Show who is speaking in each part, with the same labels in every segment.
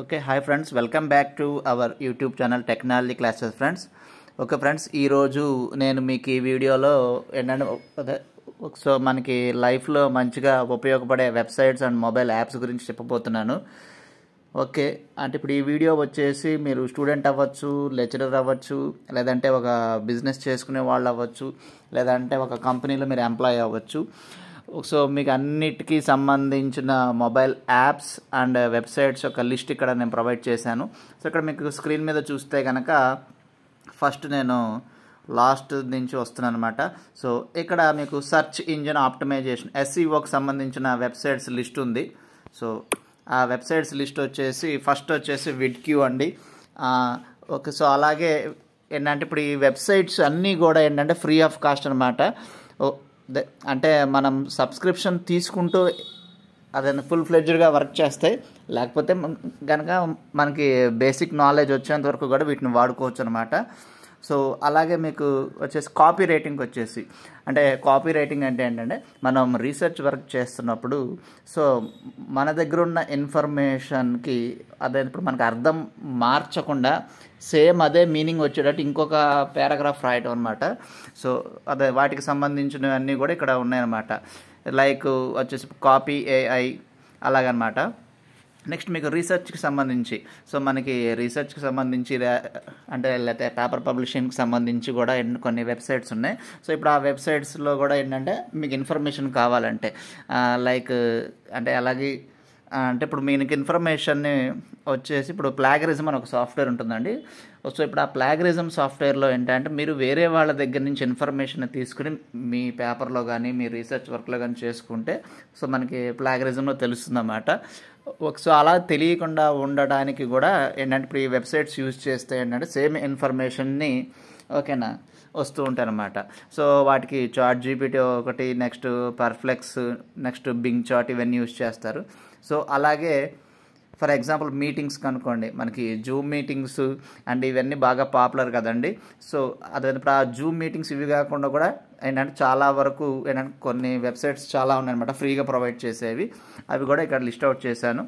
Speaker 1: okay hi friends welcome back to our YouTube channel technology classes friends okay friends ఈరోజు నేను మీకు ఈ వీడియోలో ఏంటంటే సో మనకి లైఫ్లో మంచిగా ఉపయోగపడే వెబ్సైట్స్ అండ్ మొబైల్ యాప్స్ గురించి చెప్పబోతున్నాను ఓకే అంటే ఇప్పుడు ఈ వీడియో వచ్చేసి మీరు స్టూడెంట్ అవ్వచ్చు లెక్చరర్ అవ్వచ్చు లేదంటే ఒక బిజినెస్ చేసుకునే వాళ్ళు అవ్వచ్చు లేదంటే ఒక కంపెనీలో మీరు ఎంప్లాయ్ అవ్వచ్చు సో మీకు అన్నిటికీ సంబంధించిన మొబైల్ యాప్స్ అండ్ వెబ్సైట్స్ యొక్క లిస్ట్ ఇక్కడ నేను ప్రొవైడ్ చేశాను సో ఇక్కడ మీకు స్క్రీన్ మీద చూస్తే కనుక ఫస్ట్ నేను లాస్ట్ నుంచి వస్తున్నాను అనమాట సో ఇక్కడ మీకు సెర్చ్ ఇంజిన్ ఆప్టమైజేషన్ ఎస్ఈఓకి e సంబంధించిన వెబ్సైట్స్ లిస్ట్ ఉంది సో ఆ వెబ్సైట్స్ లిస్ట్ వచ్చేసి ఫస్ట్ వచ్చేసి విడ్క్యూ అండి ఓకే సో అలాగే ఏంటంటే ఇప్పుడు ఈ వెబ్సైట్స్ అన్నీ కూడా ఏంటంటే ఫ్రీ ఆఫ్ కాస్ట్ అనమాట అంటే మనం సబ్స్క్రిప్షన్ తీసుకుంటూ అదే ఫుల్ ఫ్లెడ్జ్డ్గా వర్క్ చేస్తాయి లేకపోతే కనుక మనకి బేసిక్ నాలెడ్జ్ వచ్చేంత వరకు కూడా వీటిని వాడుకోవచ్చు అనమాట సో అలాగే మీకు వచ్చేసి కాపీ రైటింగ్ వచ్చేసి అంటే కాపీ రైటింగ్ అంటే ఏంటంటే మనం రీసెర్చ్ వర్క్ చేస్తున్నప్పుడు సో మన దగ్గర ఉన్న ఇన్ఫర్మేషన్కి అదే ఇప్పుడు మనకు అర్థం మార్చకుండా సేమ్ అదే మీనింగ్ వచ్చేటట్టు ఇంకొక పారాగ్రాఫ్ రాయటం అనమాట సో అదే వాటికి సంబంధించినవన్నీ కూడా ఇక్కడ ఉన్నాయన్నమాట లైక్ వచ్చేసి కాపీ ఏఐ అలాగనమాట నెక్స్ట్ మీకు రీసెర్చ్కి సంబంధించి సో మనకి రీసెర్చ్కి సంబంధించి అంటే లేకపోతే పేపర్ పబ్లిషింగ్కి సంబంధించి కూడా కొన్ని వెబ్సైట్స్ ఉన్నాయి సో ఇప్పుడు ఆ వెబ్సైట్స్లో కూడా ఏంటంటే మీకు ఇన్ఫర్మేషన్ కావాలంటే లైక్ అంటే అలాగే అంటే ఇప్పుడు మీకు ఇన్ఫర్మేషన్ని వచ్చేసి ఇప్పుడు ప్లాగరిజం అని ఒక సాఫ్ట్వేర్ ఉంటుందండి సో ఇప్పుడు ఆ ప్లాగరిజం సాఫ్ట్వేర్లో ఏంటంటే మీరు వేరే వాళ్ళ దగ్గర నుంచి ఇన్ఫర్మేషన్ తీసుకుని మీ పేపర్లో కానీ మీ రీసెర్చ్ వర్క్లో కానీ చేసుకుంటే సో మనకి ప్లాగరిజంలో తెలుస్తుందన్నమాట సో అలా తెలియకుండా ఉండడానికి కూడా ఏంటంటే ఇప్పుడు ఈ వెబ్సైట్స్ యూజ్ చేస్తే ఏంటంటే సేమ్ ఇన్ఫర్మేషన్ని ఓకేనా వస్తూ ఉంటారనమాట సో వాటికి చాట్ జీపీటీ ఒకటి next Perplexity next Bing chat ఇవన్నీ యూజ్ చేస్తారు సో అలాగే ఫర్ ఎగ్జాంపుల్ మీటింగ్స్ కనుక్కోండి మనకి జూమ్ మీటింగ్స్ అండ్ ఇవన్నీ బాగా పాపులర్ కదండి సో అదే ఆ జూమ్ మీటింగ్స్ ఇవి కాకుండా కూడా ఏంటంటే చాలా వరకు ఏంటంటే కొన్ని వెబ్సైట్స్ చాలా ఉన్నాయన్నమాట ఫ్రీగా ప్రొవైడ్ చేసేవి అవి కూడా ఇక్కడ లిస్ట్ అవుట్ చేశాను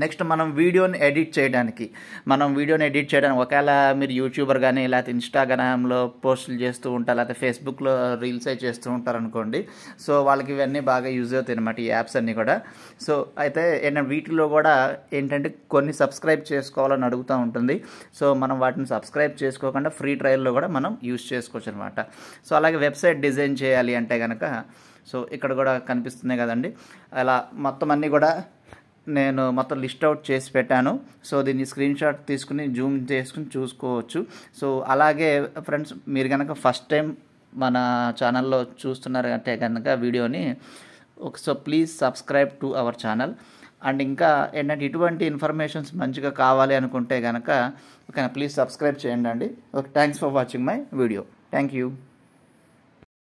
Speaker 1: నెక్స్ట్ మనం వీడియోని ఎడిట్ చేయడానికి మనం వీడియోని ఎడిట్ చేయడానికి ఒకవేళ మీరు యూట్యూబర్ కానీ లేకపోతే ఇన్స్టాగ్రామ్లో పోస్టులు చేస్తూ ఉంటారు లేకపోతే ఫేస్బుక్లో రీల్సే చేస్తూ ఉంటారు అనుకోండి సో వాళ్ళకి ఇవన్నీ బాగా యూజ్ అవుతాయి అనమాట ఈ యాప్స్ అన్నీ కూడా సో అయితే ఏంటంటే వీటిలో కూడా ఏంటంటే కొన్ని సబ్స్క్రైబ్ చేసుకోవాలని అడుగుతూ ఉంటుంది సో మనం వాటిని సబ్స్క్రైబ్ చేసుకోకుండా ఫ్రీ ట్రయల్లో కూడా మనం యూజ్ చేసుకోవచ్చు అనమాట సో అలాగే వెబ్సైట్ డిజైన్ చేయాలి అంటే కనుక సో ఇక్కడ కూడా కనిపిస్తున్నాయి కదండి అలా మొత్తం అన్నీ కూడా నేను మొత్తం లిస్ట్ అవుట్ చేసి పెట్టాను సో దీన్ని స్క్రీన్ షాట్ తీసుకుని జూమ్ చేసుకుని చూసుకోవచ్చు సో అలాగే ఫ్రెండ్స్ మీరు కనుక ఫస్ట్ టైం మన ఛానల్లో చూస్తున్నారు అంటే కనుక వీడియోని so please subscribe to our channel and ఇంకా ఏంటంటే ఇటువంటి ఇన్ఫర్మేషన్స్ మంచిగా కావాలి అనుకుంటే కనుక ఓకేనా ప్లీజ్ సబ్స్క్రైబ్ చేయండి అండి okay thanks for watching my video thank you